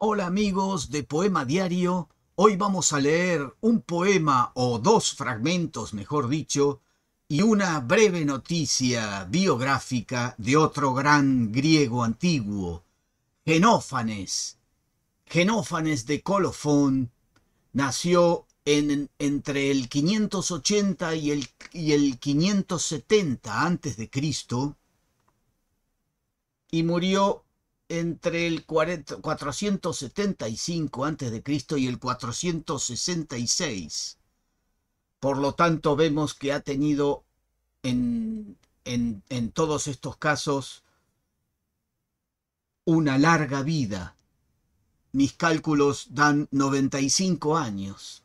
Hola amigos de Poema Diario, hoy vamos a leer un poema o dos fragmentos, mejor dicho, y una breve noticia biográfica de otro gran griego antiguo, Genófanes. Genófanes de Colofón nació en, entre el 580 y el, y el 570 a.C. y murió entre el antes 475 a.C. y el 466. Por lo tanto, vemos que ha tenido en, en, en todos estos casos una larga vida. Mis cálculos dan 95 años.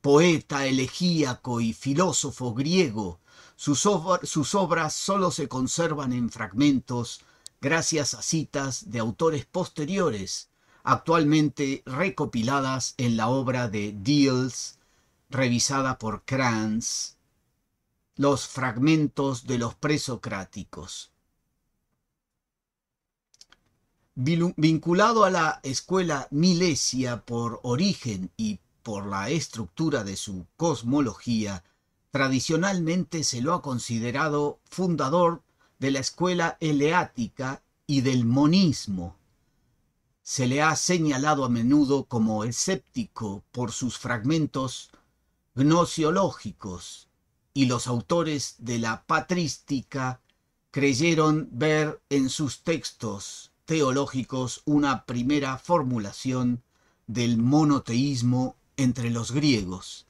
Poeta, elegíaco y filósofo griego, sus, sus obras solo se conservan en fragmentos gracias a citas de autores posteriores, actualmente recopiladas en la obra de Diels, revisada por Kranz, los fragmentos de los presocráticos. Vinculado a la escuela milesia por origen y por la estructura de su cosmología, tradicionalmente se lo ha considerado fundador de la escuela eleática y del monismo. Se le ha señalado a menudo como escéptico por sus fragmentos gnosiológicos y los autores de la patrística creyeron ver en sus textos teológicos una primera formulación del monoteísmo entre los griegos.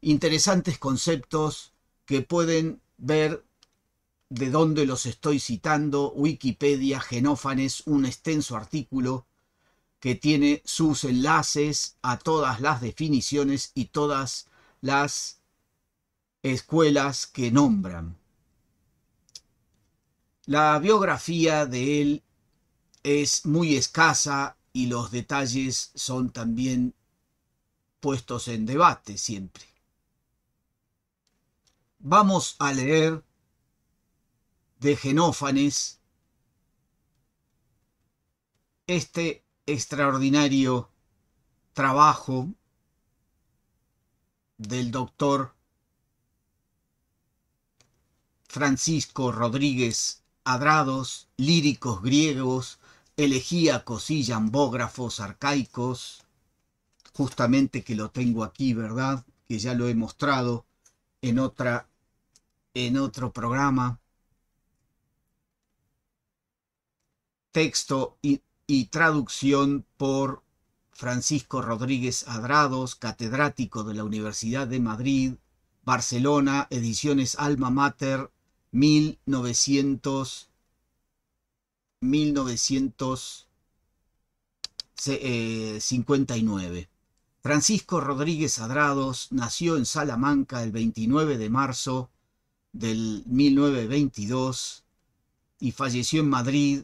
Interesantes conceptos que pueden ver de dónde los estoy citando, Wikipedia, Genófanes, un extenso artículo que tiene sus enlaces a todas las definiciones y todas las escuelas que nombran. La biografía de él es muy escasa y los detalles son también puestos en debate siempre. Vamos a leer de Genófanes, este extraordinario trabajo del doctor Francisco Rodríguez Adrados, líricos griegos, elegíacos y jambógrafos arcaicos, justamente que lo tengo aquí, ¿verdad? Que ya lo he mostrado en, otra, en otro programa. texto y, traducción por Francisco Rodríguez Adrados, catedrático de la Universidad de Madrid, Barcelona, ediciones Alma Mater, 1959. Eh, Francisco Rodríguez Adrados nació en Salamanca el 29 de marzo del 1922 y falleció en Madrid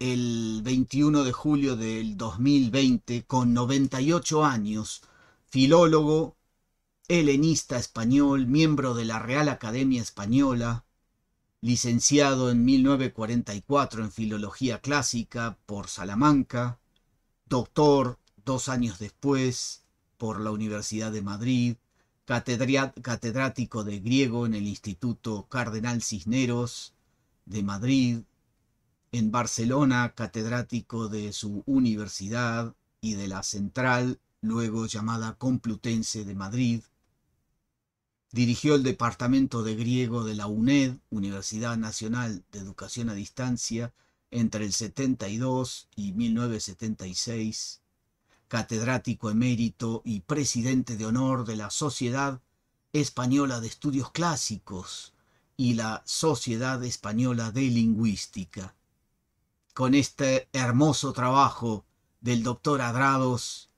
el 21 de julio del 2020, con 98 años, filólogo, helenista español, miembro de la Real Academia Española, licenciado en 1944 en Filología Clásica por Salamanca, doctor dos años después por la Universidad de Madrid, catedrático de griego en el Instituto Cardenal Cisneros de Madrid, en Barcelona, catedrático de su universidad y de la Central, luego llamada Complutense de Madrid. Dirigió el Departamento de Griego de la UNED, Universidad Nacional de Educación a Distancia, entre el 72 y 1976. Catedrático emérito y presidente de honor de la Sociedad Española de Estudios Clásicos y la Sociedad Española de Lingüística con este hermoso trabajo del doctor Adrados,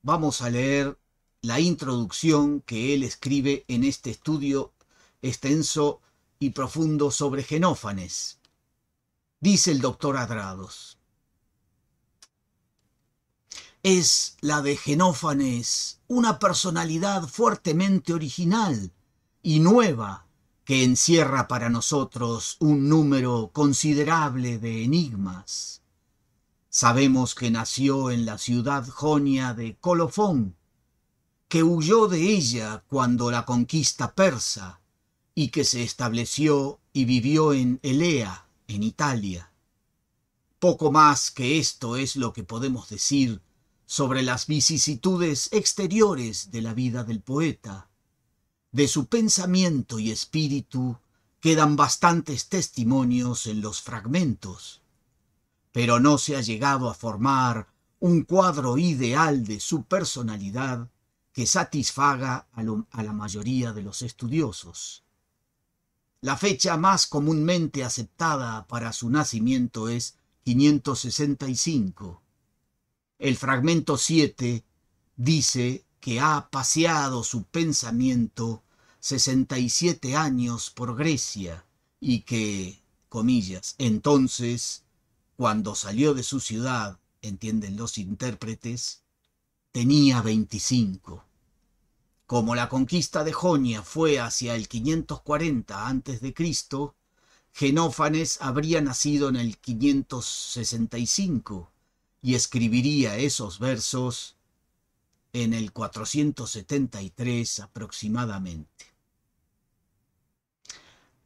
vamos a leer la introducción que él escribe en este estudio extenso y profundo sobre genófanes. Dice el doctor Adrados. Es la de genófanes una personalidad fuertemente original y nueva que encierra para nosotros un número considerable de enigmas. Sabemos que nació en la ciudad jonia de Colofón, que huyó de ella cuando la conquista persa y que se estableció y vivió en Elea, en Italia. Poco más que esto es lo que podemos decir sobre las vicisitudes exteriores de la vida del poeta. De su pensamiento y espíritu quedan bastantes testimonios en los fragmentos, pero no se ha llegado a formar un cuadro ideal de su personalidad que satisfaga a, la mayoría de los estudiosos. La fecha más comúnmente aceptada para su nacimiento es 565. El fragmento 7 dice que ha paseado su pensamiento 67 años por Grecia y que, comillas, entonces, cuando salió de su ciudad, entienden los intérpretes, tenía 25. Como la conquista de Jonia fue hacia el 540 a.C., Genófanes habría nacido en el 565 y escribiría esos versos en el 473 aproximadamente.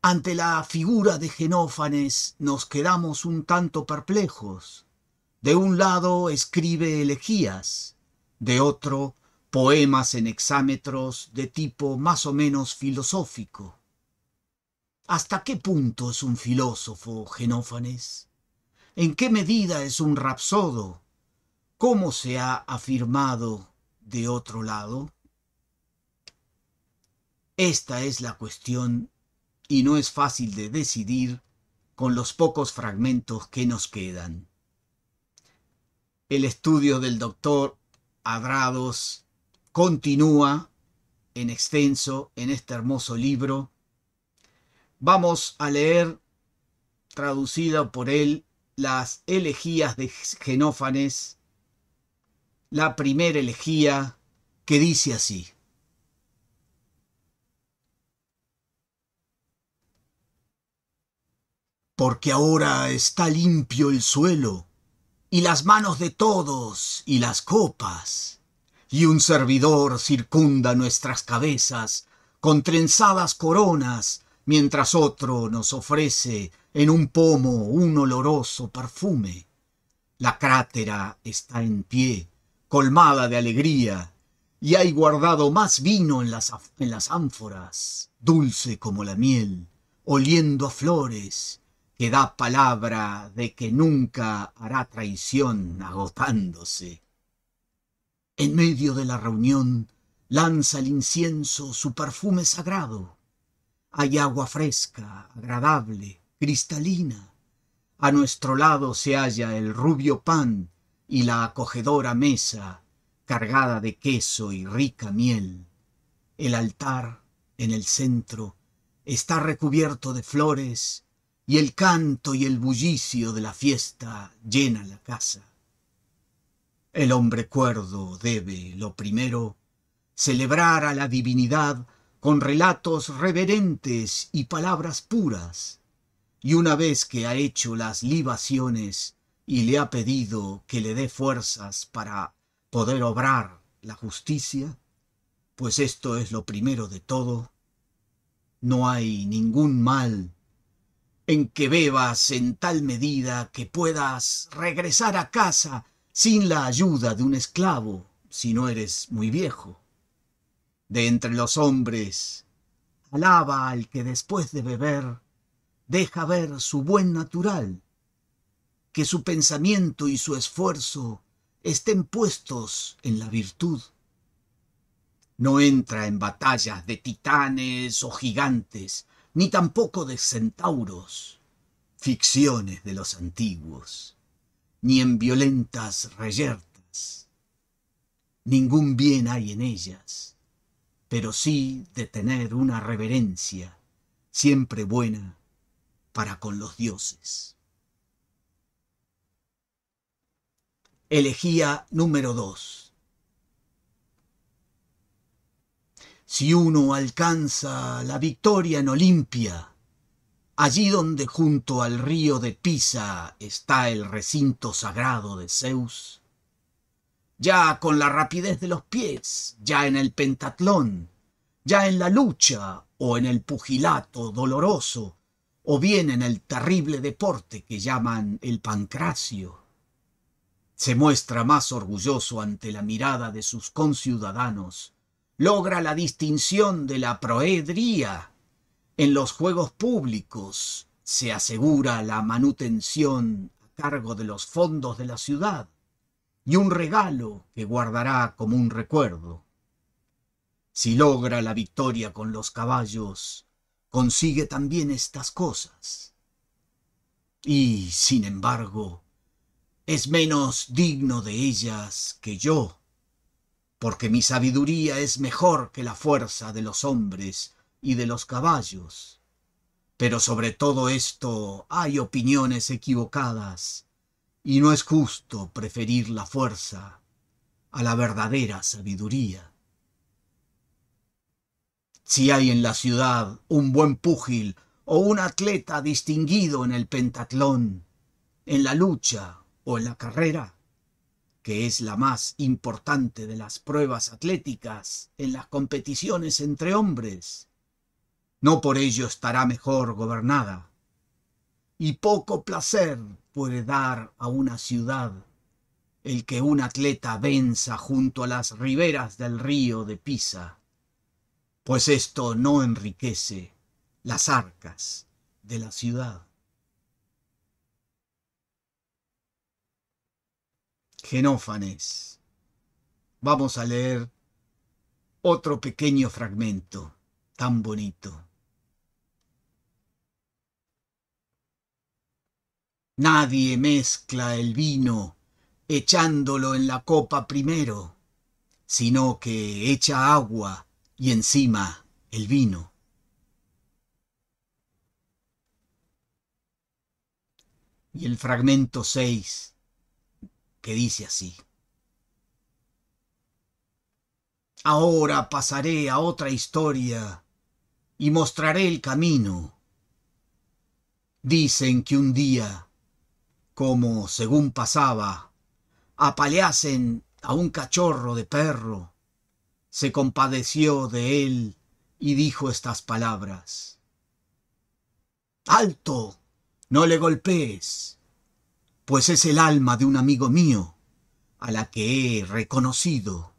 Ante la figura de Genófanes nos quedamos un tanto perplejos. De un lado escribe elegías, de otro poemas en hexámetros de tipo más o menos filosófico. ¿Hasta qué punto es un filósofo, Genófanes? ¿En qué medida es un rapsodo? ¿Cómo se ha afirmado de otro lado? Esta es la cuestión y no es fácil de decidir con los pocos fragmentos que nos quedan. El estudio del doctor Adrados continúa en extenso en este hermoso libro. Vamos a leer, traducida por él, las elegías de Genófanes la primera elegía que dice así. Porque ahora está limpio el suelo, y las manos de todos, y las copas, y un servidor circunda nuestras cabezas con trenzadas coronas, mientras otro nos ofrece en un pomo un oloroso perfume. La crátera está en pie, colmada de alegría, y hay guardado más vino en las, en las ánforas, dulce como la miel, oliendo a flores, que da palabra de que nunca hará traición agotándose. En medio de la reunión lanza el incienso su perfume sagrado. Hay agua fresca, agradable, cristalina. A nuestro lado se halla el rubio pan y la acogedora mesa cargada de queso y rica miel. El altar, en el centro, está recubierto de flores y el canto y el bullicio de la fiesta llena la casa. El hombre cuerdo debe, lo primero, celebrar a la divinidad con relatos reverentes y palabras puras, y una vez que ha hecho las libaciones, y le ha pedido que le dé fuerzas para poder obrar la justicia, pues esto es lo primero de todo, no hay ningún mal en que bebas en tal medida que puedas regresar a casa sin la ayuda de un esclavo si no eres muy viejo. De entre los hombres, alaba al que después de beber deja ver su buen natural que su pensamiento y su esfuerzo estén puestos en la virtud. No entra en batallas de titanes o gigantes, ni tampoco de centauros, ficciones de los antiguos, ni en violentas reyertas. Ningún bien hay en ellas, pero sí de tener una reverencia, siempre buena, para con los dioses. Elegía número 2. Si uno alcanza la victoria en Olimpia, allí donde junto al río de Pisa está el recinto sagrado de Zeus, ya con la rapidez de los pies, ya en el pentatlón, ya en la lucha o en el pugilato doloroso, o bien en el terrible deporte que llaman el pancracio se muestra más orgulloso ante la mirada de sus conciudadanos, logra la distinción de la proedría. En los juegos públicos se asegura la manutención a cargo de los fondos de la ciudad y un regalo que guardará como un recuerdo. Si logra la victoria con los caballos, consigue también estas cosas. Y, sin embargo, es menos digno de ellas que yo, porque mi sabiduría es mejor que la fuerza de los hombres y de los caballos. Pero sobre todo esto hay opiniones equivocadas, y no es justo preferir la fuerza a la verdadera sabiduría. Si hay en la ciudad un buen púgil o un atleta distinguido en el pentatlón, en la lucha o la carrera, que es la más importante de las pruebas atléticas en las competiciones entre hombres, no por ello estará mejor gobernada. Y poco placer puede dar a una ciudad el que un atleta venza junto a las riberas del río de Pisa, pues esto no enriquece las arcas de la ciudad. Genófanes. Vamos a leer otro pequeño fragmento tan bonito. Nadie mezcla el vino echándolo en la copa primero, sino que echa agua y encima el vino. Y el fragmento 6 que dice así. Ahora pasaré a otra historia y mostraré el camino. Dicen que un día, como según pasaba, apaleasen a un cachorro de perro, se compadeció de él y dijo estas palabras. ¡Alto! No le golpees pues es el alma de un amigo mío, a la que he reconocido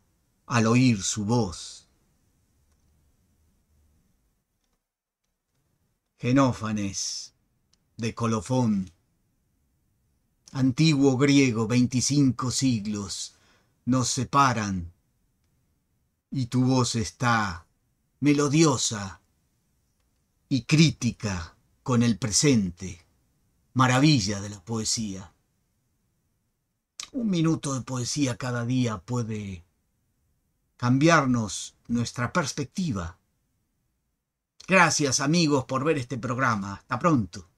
al oír su voz. Genófanes de Colofón, antiguo griego, veinticinco siglos, nos separan, y tu voz está melodiosa y crítica con el presente, maravilla de la poesía. Un minuto de poesía cada día puede cambiarnos nuestra perspectiva. Gracias amigos por ver este programa. Hasta pronto.